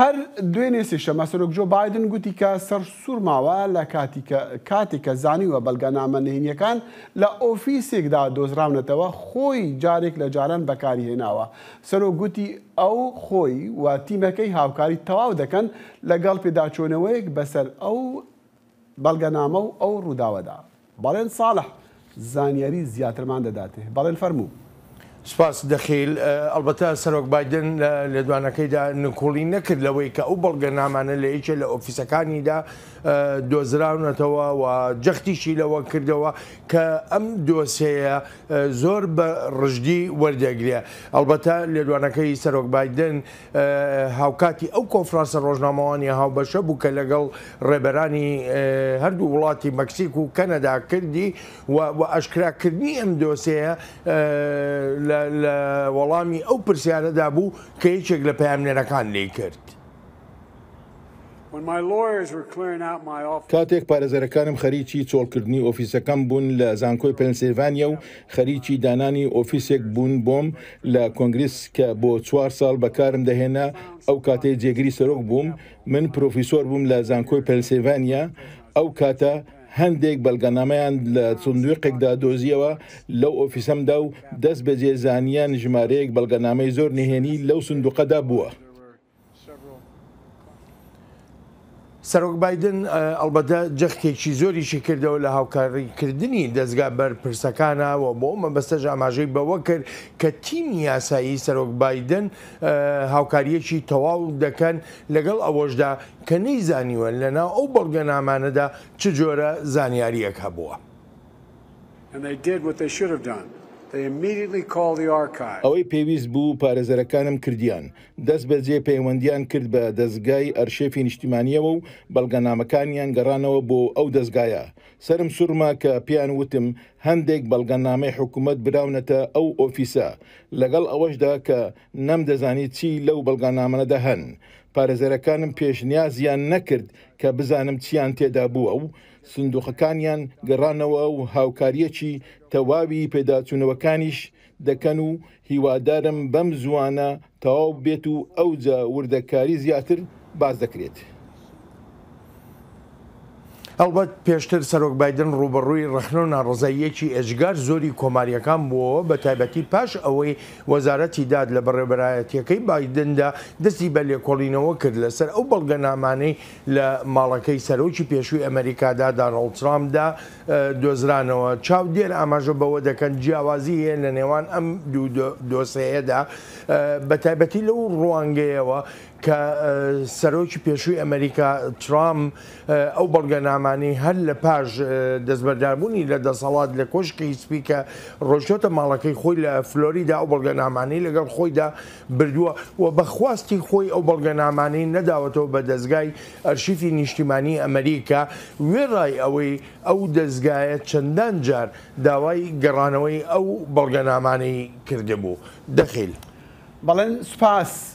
هەر دوێنێ سێشە مەسەرۆک جۆ بادن گوتی کە سەر سوورماوە لە کاتێککە زانیوە بەلگەنامە نهێنیەکان لە ئۆفیسێکدا دۆزراونەتەوە خۆی جارێک لە جاران بەکاری هێناوە سەرۆک گوتی ئەو خۆی و تیمەکەی هاوکاری تەواو دەکەن لەگەڵ پێداچۆنەوەیەک بەسەر ئەو بەڵگەنامە و ئەو ڕووداوەدا بەڵێن ساڵح زانیاری زیاترمان دەداتێ بەڵێن فەرموو. سپاس دەخیل ئەلبەتە سەرۆک بادن لە دوانەکەیدا نکۆڵی نەکرد لەوەی کە ئەو بەڵگە نامانە لە یەکێ لە ئۆفیسەکانیدا دۆزراونەتەوە و جەختیشی لەوە کردەوە کە ئەم دۆسەیە زۆر بە ڕژدی وەردەگرێ ئەلبەتە لە دوانەکەی سەرۆک بادن هاوکاتی ئەو کۆفرانسە ڕۆژنامەوانی هاوبەشە بوو کە لەگەڵ ڕێبەرانی هەردوو وڵاتی مەکسیک و کەنەدا کردی و ئەشکراکردنی ئەم دۆسەیە لە لە وەڵامی ئەو پرسیارەدا بوو کە یەکێک لە پامنێرەکان لێ کرد. کاتێک پارێزەرەکانم خەریکی چۆڵکردنی ئۆفیسەکەم بوون لە زانکۆی پنسیلڤانیا و خەریکی دانانی ئۆفیسێک بوون بۆم لە کۆنگریس کە بۆ چوار ساڵ بەکارم دەهێنا ئەو کاتەی جێگری سەرۆک بووم من پرۆفیسۆر بووم لە زانکۆی پنسیلڤانیا ئەو کاتە هەندێک بەلگەنامەیان لە چندویقێکدا دۆزیەوە لەو ئۆفیسەمدا و دەست بەجێزانیان ژمارەیەک بەلگەنامەی زۆر نهێنی لەو سندوقەدا بووە. سەرۆک بادن ئەلبەتە جەختێکی زۆریشی کردەوە لە هاوکاریکردنی دەستگا بەرپرسەکانەوە بۆ مەبەستە ئاماژەی بەوە کرد کە تیم یاسایی سەرۆک بادن هاوکاریەکی تەواو دەکەن لەگەڵ ئەوەشدا کە نەیزانیوە لەنا ئەو بەڵگە نامانەدا چ جۆرە زانیاریەک هەبووە. And they did what they should have done. ئەوەی پێویست بوو پارێزەرەکانم کردیان دەست بەجێ پەیوەندیان کرد بە دەستگای ئەرشێفی نیشتیمانیەوە و بەڵگەنامەکانیان گەڕانەوە بۆ ئەو دەستگایە سرم سوورما کە پیان وتم هەندێک بەڵگەنامەی حکوومەت براونەتە ئەو ئۆفیسە لەگەڵ ئەوەشدا کە نەمدەزانی چی لەو بەڵگەنامەدە هەن پارێزەرەکانم پێشنیازیان نەکرد کە بزانم چیان تێدا بووە و سندوقەکانیان گەڕانەوە و هاوکاریەکی تەواوی پێداچوونەوەکانیش دەکەن و هیوادارم بەم زوانە تەواو بێت و ئەو جە وردەکاری زیاتر باز دەکرێت. ئەلبەت پێشتر سەرۆک بادن ڕوبڕووی ڕخنە و ناڕزاییەکی ئەشگار زۆری کۆماریەکان بووەوە بە تایبەتی پاش ئەوەی وەزارەتی داد لە بەڕێبەرایەتەکەی بادندا دەستی بە لێکۆڵینەوە کرد لەسەر ئەو بەڵگەنامانەی لە ماڵەکەی سەرۆکی پێشووی ئەمریکادا داناڵترامدا دۆزرانەوە چاودێر ئاماژە بەوە دەکەن جیاوازی هەیە لە نێوان ئەم دوو دۆسەیەدا بە تایبەتی لەو ڕوانگەیەوە کە سەرۆکی پێشووی ئەمریکا ترام ئەو بەڵگەنامانی هەر لە پاش دەستبەرداربوونی لە دەسەڵات لە کۆشکی سپیکە ڕۆژۆتە ماڵەکەی خۆی لە فلۆریدا ئەو بەڵگەنامانی لەگەڵ خۆیدا بردووە و بەخواستی خۆی ئەو بەڵگەنامانی نەداوەتەوە بە دەستگای ئەرشیفی نیشتیمانی ئەمریکا وێڕای ئەوەی ئەو دەستگایە چەندان جار داوای گەڕانەوەی ئەو بەڵگەنامانەی کردبوو دەخیل. بەڵێن سوپاس